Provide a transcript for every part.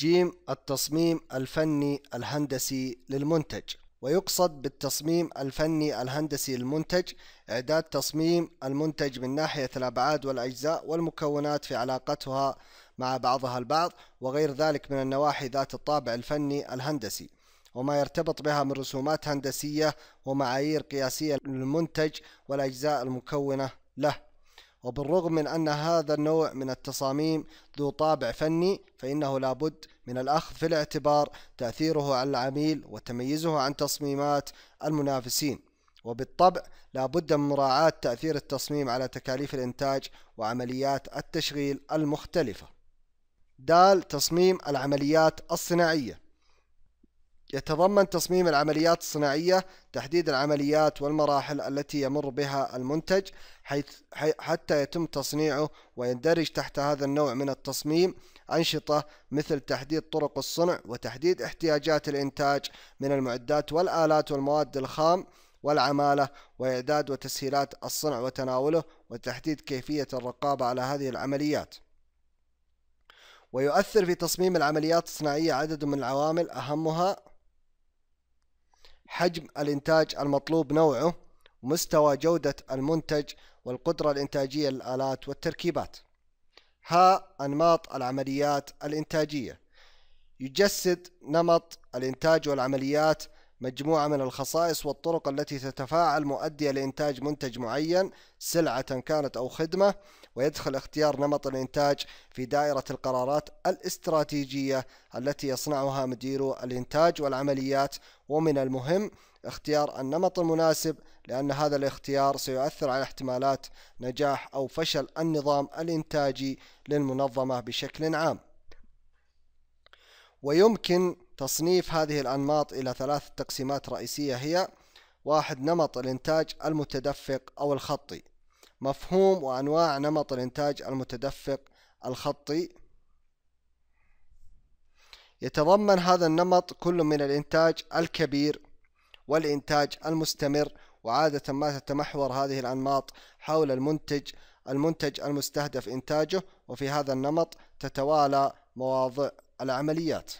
جيم التصميم الفني الهندسي للمنتج ويقصد بالتصميم الفني الهندسي للمنتج إعداد تصميم المنتج من ناحية الأبعاد والأجزاء والمكونات في علاقتها مع بعضها البعض وغير ذلك من النواحي ذات الطابع الفني الهندسي وما يرتبط بها من رسومات هندسية ومعايير قياسية للمنتج والأجزاء المكونة له وبالرغم من أن هذا النوع من التصاميم ذو طابع فني فإنه لابد من الأخذ في الاعتبار تأثيره على العميل وتميزه عن تصميمات المنافسين وبالطبع لا بد من مراعاة تأثير التصميم على تكاليف الإنتاج وعمليات التشغيل المختلفة دال تصميم العمليات الصناعية يتضمن تصميم العمليات الصناعية تحديد العمليات والمراحل التي يمر بها المنتج حيث حتى يتم تصنيعه ويندرج تحت هذا النوع من التصميم أنشطة مثل تحديد طرق الصنع وتحديد احتياجات الإنتاج من المعدات والآلات والمواد الخام والعمالة وإعداد وتسهيلات الصنع وتناوله وتحديد كيفية الرقابة على هذه العمليات ويؤثر في تصميم العمليات الصناعية عدد من العوامل أهمها حجم الإنتاج المطلوب نوعه مستوى جودة المنتج والقدرة الإنتاجية للآلات والتركيبات ها أنماط العمليات الإنتاجية يجسد نمط الإنتاج والعمليات مجموعة من الخصائص والطرق التي تتفاعل مؤدية لإنتاج منتج معين سلعة كانت أو خدمة ويدخل اختيار نمط الإنتاج في دائرة القرارات الاستراتيجية التي يصنعها مدير الإنتاج والعمليات ومن المهم اختيار النمط المناسب لأن هذا الاختيار سيؤثر على احتمالات نجاح أو فشل النظام الإنتاجي للمنظمة بشكل عام ويمكن تصنيف هذه الأنماط إلى ثلاث تقسيمات رئيسية هي واحد نمط الإنتاج المتدفق أو الخطي مفهوم وأنواع نمط الإنتاج المتدفق الخطي يتضمن هذا النمط كل من الإنتاج الكبير والإنتاج المستمر وعادة ما تتمحور هذه الأنماط حول المنتج المنتج المستهدف إنتاجه وفي هذا النمط تتوالى مواضع العمليات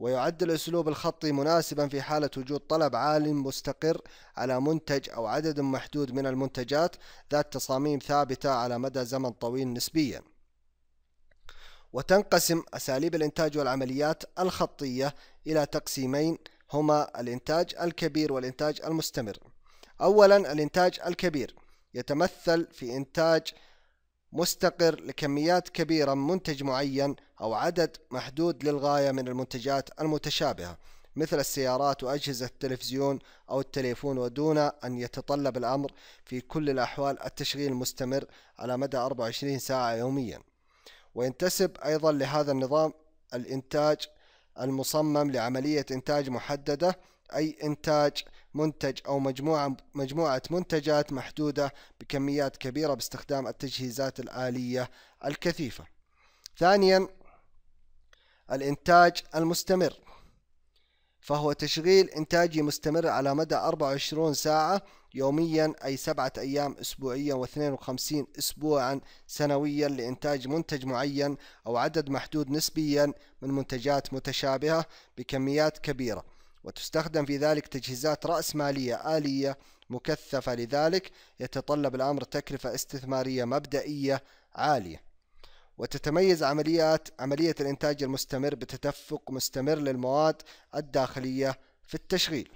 ويعد الأسلوب الخطي مناسبا في حالة وجود طلب عال مستقر على منتج أو عدد محدود من المنتجات ذات تصاميم ثابتة على مدى زمن طويل نسبيا وتنقسم أساليب الإنتاج والعمليات الخطية إلى تقسيمين هما الإنتاج الكبير والإنتاج المستمر أولا الإنتاج الكبير يتمثل في إنتاج مستقر لكميات كبيرة من منتج معين أو عدد محدود للغاية من المنتجات المتشابهة مثل السيارات وأجهزة التلفزيون أو التليفون ودون أن يتطلب الأمر في كل الأحوال التشغيل المستمر على مدى 24 ساعة يوميا وينتسب أيضا لهذا النظام الإنتاج المصمم لعملية إنتاج محددة أي إنتاج منتج أو مجموعة مجموعة منتجات محدودة بكميات كبيرة باستخدام التجهيزات الآلية الكثيفة. ثانيا الإنتاج المستمر فهو تشغيل إنتاجي مستمر على مدى 24 ساعة يوميا أي سبعة أيام أسبوعيا و52 أسبوعا سنويا لإنتاج منتج معين أو عدد محدود نسبيا من منتجات متشابهة بكميات كبيرة وتستخدم في ذلك تجهيزات رأسمالية آلية مكثفة لذلك يتطلب الأمر تكلفة استثمارية مبدئية عالية وتتميز عمليات عملية الإنتاج المستمر بتدفق مستمر للمواد الداخلية في التشغيل